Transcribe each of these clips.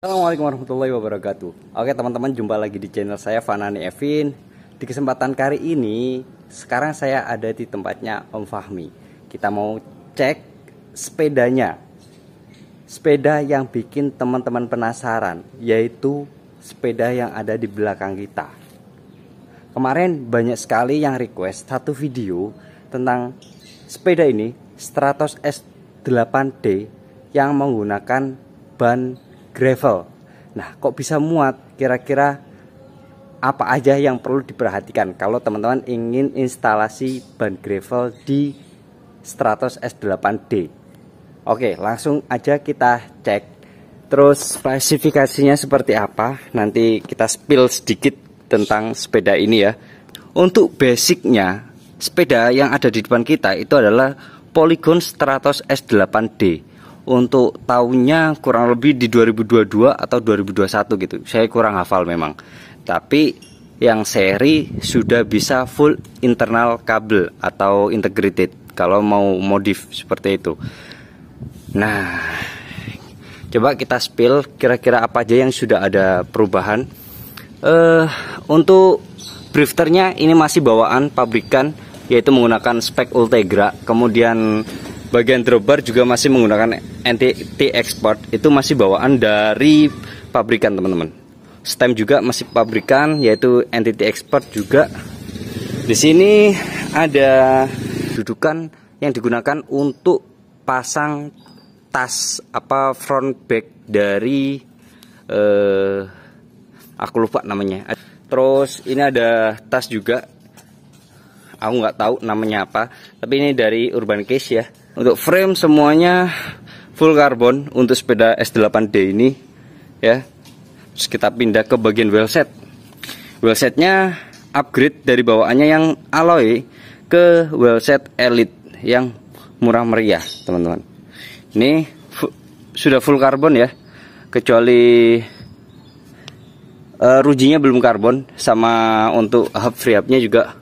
Assalamualaikum warahmatullahi wabarakatuh Oke teman-teman jumpa lagi di channel saya Fanani Evin Di kesempatan kali ini Sekarang saya ada di tempatnya Om Fahmi Kita mau cek sepedanya Sepeda yang bikin teman-teman penasaran Yaitu sepeda yang ada di belakang kita Kemarin banyak sekali yang request satu video Tentang sepeda ini Stratos S8D Yang menggunakan ban gravel. Nah, kok bisa muat? Kira-kira apa aja yang perlu diperhatikan kalau teman-teman ingin instalasi ban gravel di Stratos S8D? Oke, langsung aja kita cek. Terus spesifikasinya seperti apa? Nanti kita spill sedikit tentang sepeda ini ya. Untuk basicnya, sepeda yang ada di depan kita itu adalah Polygon Stratos S8D untuk tahunnya kurang lebih di 2022 atau 2021 gitu. Saya kurang hafal memang. Tapi yang seri sudah bisa full internal kabel atau integrated kalau mau modif seperti itu. Nah, coba kita spill kira-kira apa aja yang sudah ada perubahan. Eh uh, untuk brifternya ini masih bawaan pabrikan yaitu menggunakan spek Ultegra, kemudian bagian dropper juga masih menggunakan NTT export itu masih bawaan dari pabrikan teman-teman stem juga masih pabrikan yaitu NTT export juga di sini ada dudukan yang digunakan untuk pasang tas apa front back dari eh, aku lupa namanya terus ini ada tas juga aku nggak tahu namanya apa tapi ini dari Urban Case ya untuk frame semuanya full karbon untuk sepeda S8D ini ya. Terus kita pindah ke bagian wheelset. Wheelsetnya upgrade dari bawaannya yang alloy ke wheelset Elite yang murah meriah, teman-teman. Ini fu sudah full karbon ya. Kecuali uh, rujinya belum karbon sama untuk hub free hubnya juga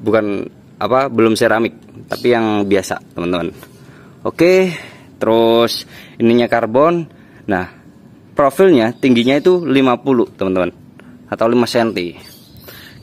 bukan apa belum seramik tapi yang biasa teman-teman oke terus ininya karbon nah profilnya tingginya itu 50 teman-teman atau 5 cm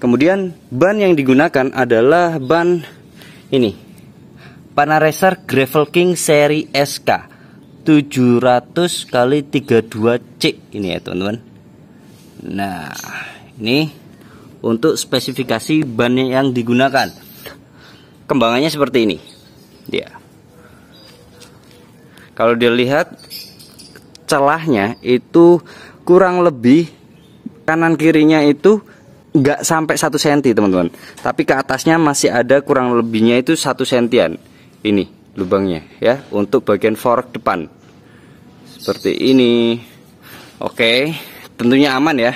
kemudian ban yang digunakan adalah ban ini Panaracer Gravel King seri SK 700 kali 32 C ini ya teman-teman nah ini untuk spesifikasi ban yang digunakan kembangannya seperti ini dia kalau dilihat celahnya itu kurang lebih kanan kirinya itu nggak sampai satu senti teman-teman tapi ke atasnya masih ada kurang lebihnya itu satu sentian ini lubangnya ya untuk bagian fork depan seperti ini oke tentunya aman ya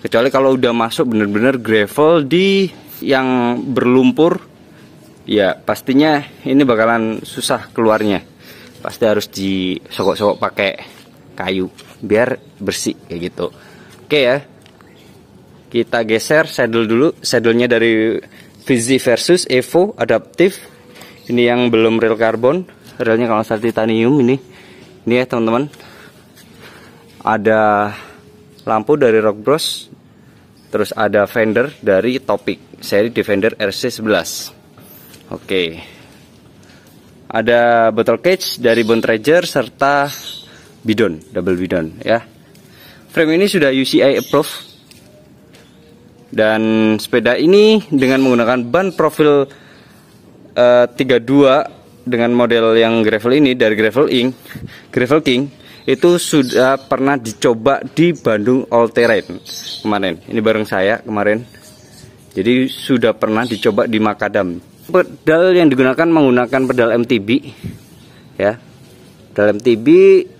kecuali kalau udah masuk bener-bener gravel di yang berlumpur ya pastinya ini bakalan susah keluarnya pasti harus disokok-sokok pakai kayu biar bersih kayak gitu oke ya kita geser saddle dulu saddlenya dari Fizzy versus Evo adaptif ini yang belum real carbon. Realnya kalau saya titanium ini ini ya teman-teman ada lampu dari Rock Bros terus ada fender dari Topic seri Defender RC11 Oke. Ada bottle cage dari Bone Treasure serta bidon, double bidon ya. Frame ini sudah UCI approved. Dan sepeda ini dengan menggunakan ban profil uh, eh, 32 dengan model yang gravel ini dari Gravel King, Gravel King itu sudah pernah dicoba di Bandung All Terrain kemarin. Ini bareng saya kemarin. Jadi sudah pernah dicoba di Makadam pedal yang digunakan menggunakan pedal MTB ya pedal MTB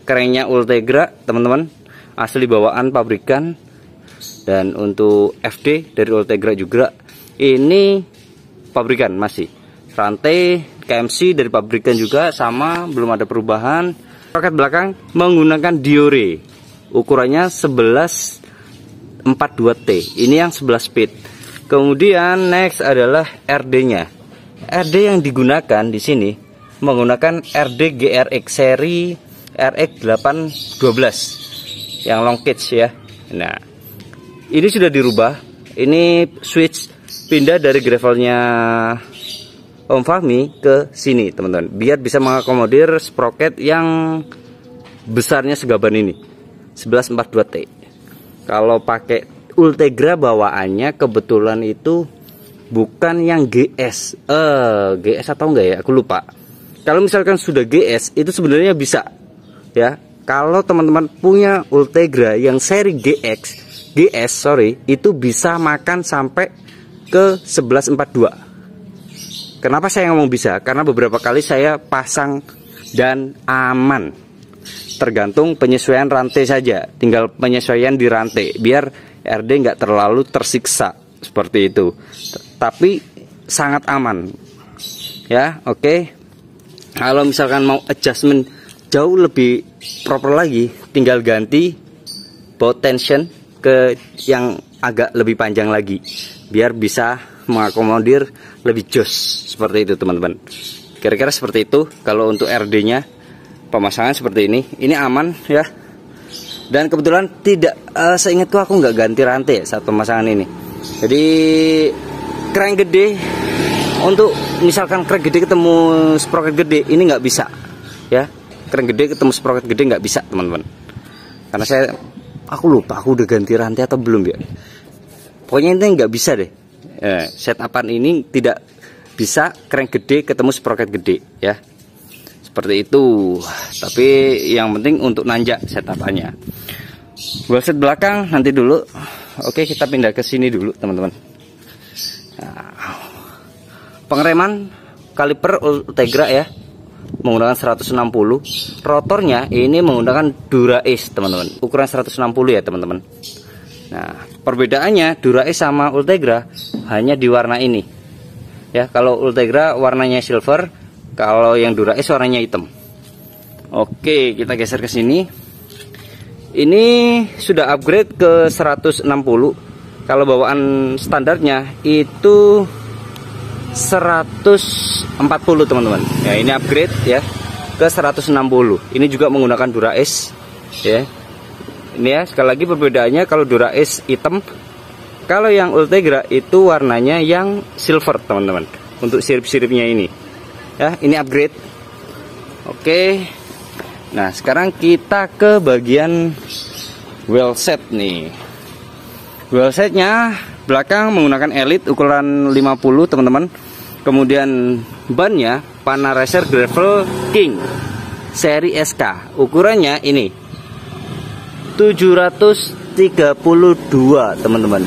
kerennya Ultegra teman-teman asli bawaan pabrikan dan untuk FD dari Ultegra juga ini pabrikan masih rantai KMC dari pabrikan juga sama belum ada perubahan Paket belakang menggunakan diore ukurannya 1142T ini yang 11 speed kemudian next adalah RD nya RD yang digunakan di sini menggunakan RD GRX seri RX 812 yang long cage ya. Nah, ini sudah dirubah. Ini switch pindah dari gravelnya Om Fahmi ke sini, teman-teman. Biar bisa mengakomodir sprocket yang besarnya segaban ini. 1142T. Kalau pakai Ultegra bawaannya kebetulan itu bukan yang GS eh uh, GS atau enggak ya aku lupa kalau misalkan sudah GS itu sebenarnya bisa ya kalau teman-teman punya Ultegra yang seri GX GS sorry itu bisa makan sampai ke 1142 kenapa saya ngomong bisa karena beberapa kali saya pasang dan aman tergantung penyesuaian rantai saja tinggal penyesuaian di rantai biar RD nggak terlalu tersiksa seperti itu tapi sangat aman ya oke okay. kalau misalkan mau adjustment jauh lebih proper lagi tinggal ganti baut tension ke yang agak lebih panjang lagi biar bisa mengakomodir lebih jos seperti itu teman-teman kira-kira seperti itu kalau untuk RD nya pemasangan seperti ini ini aman ya dan kebetulan tidak uh, seingatku aku nggak ganti rantai saat pemasangan ini jadi keren gede untuk misalkan keren gede ketemu sprocket gede ini nggak bisa ya keren gede ketemu sprocket gede nggak bisa teman-teman karena saya aku lupa aku udah ganti rantai atau belum ya pokoknya ini nggak bisa deh ya, eh, apaan ini tidak bisa keren gede ketemu sprocket gede ya seperti itu tapi yang penting untuk nanjak setupannya. well set belakang nanti dulu oke kita pindah ke sini dulu teman-teman pengereman kaliper Ultegra ya menggunakan 160 rotornya ini menggunakan Dura Ace teman-teman ukuran 160 ya teman-teman nah perbedaannya Dura Ace sama Ultegra hanya di warna ini ya kalau Ultegra warnanya silver kalau yang Dura Ace warnanya hitam oke kita geser ke sini ini sudah upgrade ke 160 kalau bawaan standarnya itu 140 teman-teman ya ini upgrade ya ke 160 ini juga menggunakan Dura Ace ya ini ya sekali lagi perbedaannya kalau Dura Ace hitam kalau yang Ultegra itu warnanya yang silver teman-teman untuk sirip-siripnya ini ya ini upgrade oke nah sekarang kita ke bagian well nih well belakang menggunakan elit ukuran 50 teman-teman kemudian bannya Panaracer Gravel King seri SK ukurannya ini 732 teman-teman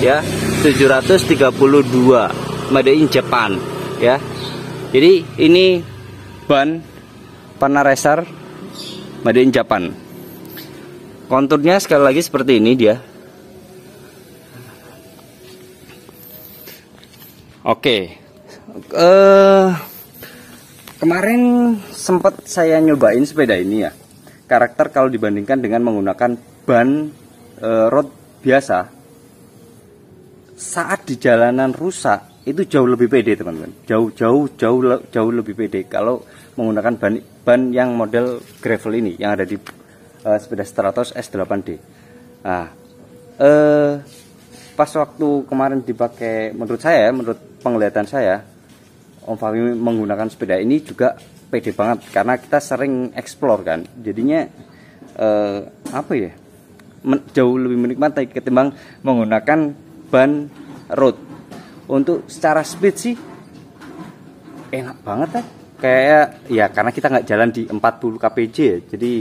ya 732 made in Japan ya jadi ini ban Panaracer made in Japan konturnya sekali lagi seperti ini dia Oke. Okay. Uh, eh, kemarin sempat saya nyobain sepeda ini ya. Karakter kalau dibandingkan dengan menggunakan ban uh, eh, road biasa saat di jalanan rusak itu jauh lebih pede teman-teman. Jauh jauh jauh jauh lebih pede kalau menggunakan ban ban yang model gravel ini yang ada di uh, sepeda Stratos S8D. Nah, uh, pas waktu kemarin dipakai menurut saya ya, menurut penglihatan saya Om Fahmi menggunakan sepeda ini juga pede banget karena kita sering explore kan jadinya eh, apa ya men, jauh lebih menikmati ketimbang menggunakan ban road untuk secara speed sih enak banget ya, kayak ya karena kita nggak jalan di 40 kpj ya, jadi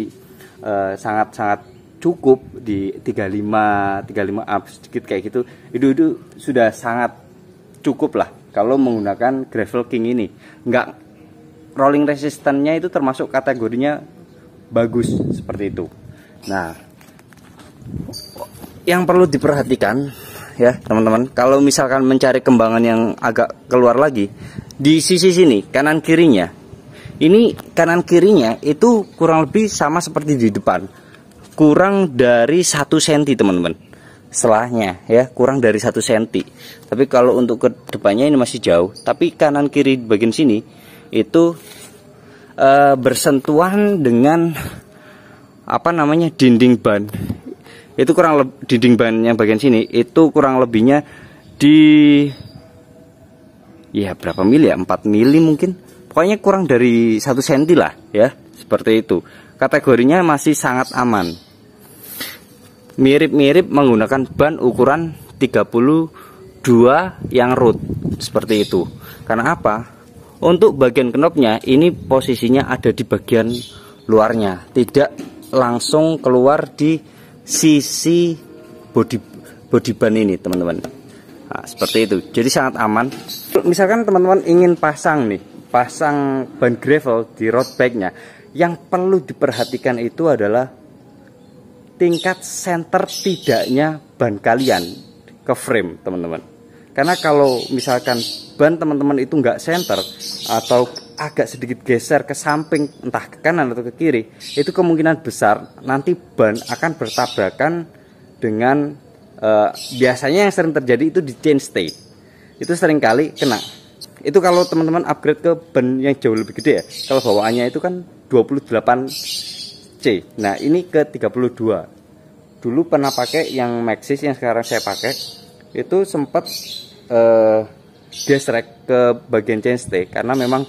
eh, sangat-sangat cukup di 35 35 up sedikit kayak gitu itu itu sudah sangat cukup lah kalau menggunakan gravel king ini nggak rolling resistannya itu termasuk kategorinya bagus seperti itu nah yang perlu diperhatikan ya teman-teman kalau misalkan mencari kembangan yang agak keluar lagi di sisi sini kanan kirinya ini kanan kirinya itu kurang lebih sama seperti di depan kurang dari satu senti teman-teman selahnya ya kurang dari satu senti tapi kalau untuk ke depannya ini masih jauh tapi kanan kiri bagian sini itu e, bersentuhan dengan apa namanya dinding ban itu kurang lebih dinding ban yang bagian sini itu kurang lebihnya di ya berapa mili ya 4 mili mungkin pokoknya kurang dari satu senti lah ya seperti itu kategorinya masih sangat aman mirip-mirip menggunakan ban ukuran 32 yang root seperti itu karena apa untuk bagian knopnya ini posisinya ada di bagian luarnya tidak langsung keluar di sisi body body ban ini teman-teman nah, seperti itu jadi sangat aman misalkan teman-teman ingin pasang nih pasang ban gravel di road bike nya yang perlu diperhatikan itu adalah tingkat center tidaknya ban kalian ke frame teman-teman karena kalau misalkan ban teman-teman itu nggak center atau agak sedikit geser ke samping entah ke kanan atau ke kiri itu kemungkinan besar nanti ban akan bertabrakan dengan eh, biasanya yang sering terjadi itu di chain state itu sering kali kena itu kalau teman-teman upgrade ke ban yang jauh lebih gede ya kalau bawaannya itu kan 28 C. Nah, ini ke 32. Dulu pernah pakai yang Maxis yang sekarang saya pakai itu sempat eh gesrek ke bagian chainstay karena memang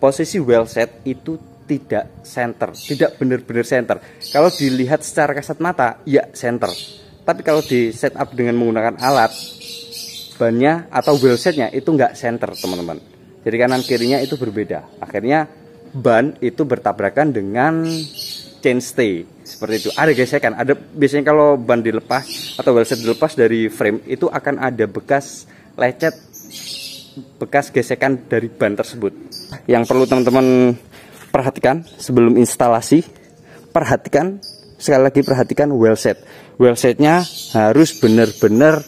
posisi well set itu tidak center, tidak benar-benar center. Kalau dilihat secara kasat mata, ya center. Tapi kalau di setup dengan menggunakan alat, bannya atau well setnya itu nggak center, teman-teman. Jadi kanan kirinya itu berbeda. Akhirnya ban itu bertabrakan dengan chain stay seperti itu. Ada gesekan, ada biasanya kalau ban dilepas atau welset dilepas dari frame itu akan ada bekas lecet bekas gesekan dari ban tersebut. Yang perlu teman-teman perhatikan sebelum instalasi, perhatikan sekali lagi perhatikan welset, set. harus benar-benar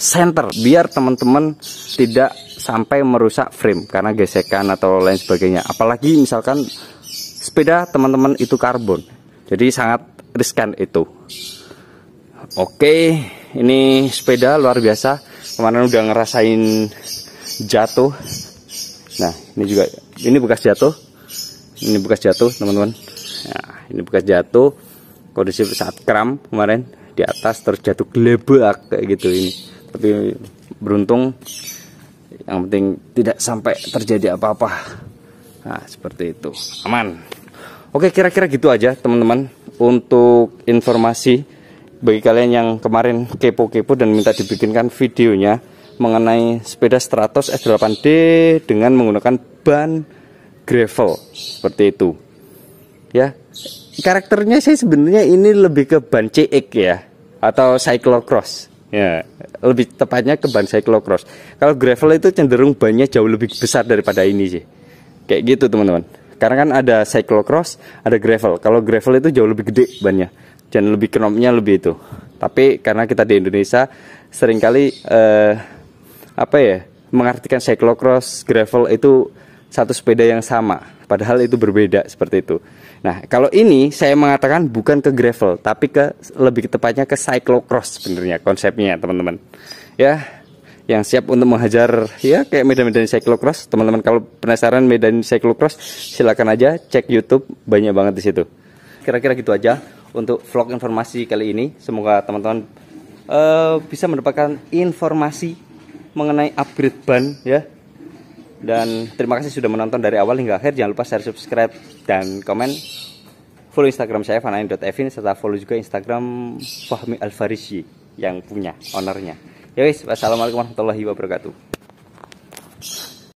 center biar teman-teman tidak sampai merusak frame karena gesekan atau lain sebagainya. Apalagi misalkan sepeda teman-teman itu karbon jadi sangat riskan itu oke ini sepeda luar biasa kemarin udah ngerasain jatuh nah ini juga ini bekas jatuh ini bekas jatuh teman-teman nah, ini bekas jatuh kondisi saat kram kemarin di atas terjatuh jatuh gelebak kayak gitu ini tapi beruntung yang penting tidak sampai terjadi apa-apa nah seperti itu aman Oke, kira-kira gitu aja teman-teman untuk informasi bagi kalian yang kemarin kepo-kepo dan minta dibikinkan videonya mengenai sepeda Stratos S8D dengan menggunakan ban gravel seperti itu. Ya. Karakternya saya sebenarnya ini lebih ke ban CX ya atau cyclocross. Ya, lebih tepatnya ke ban cyclocross. Kalau gravel itu cenderung bannya jauh lebih besar daripada ini sih. Kayak gitu, teman-teman. Karena kan ada cyclocross, ada gravel. Kalau gravel itu jauh lebih gede bannya dan lebih knopnya lebih itu. Tapi karena kita di Indonesia seringkali eh, apa ya mengartikan cyclocross, gravel itu satu sepeda yang sama, padahal itu berbeda seperti itu. Nah, kalau ini saya mengatakan bukan ke gravel, tapi ke lebih tepatnya ke cyclocross sebenarnya konsepnya, teman-teman. Ya, yang siap untuk menghajar ya kayak medan-medan cyclocross teman-teman kalau penasaran medan cyclocross silakan aja cek YouTube banyak banget di situ kira-kira gitu aja untuk vlog informasi kali ini semoga teman-teman uh, bisa mendapatkan informasi mengenai upgrade ban ya dan terima kasih sudah menonton dari awal hingga akhir jangan lupa share subscribe dan komen follow instagram saya fanain.evin serta follow juga instagram Fahmi Alfarisi yang punya ownernya Ya guys, wassalamualaikum warahmatullahi wabarakatuh.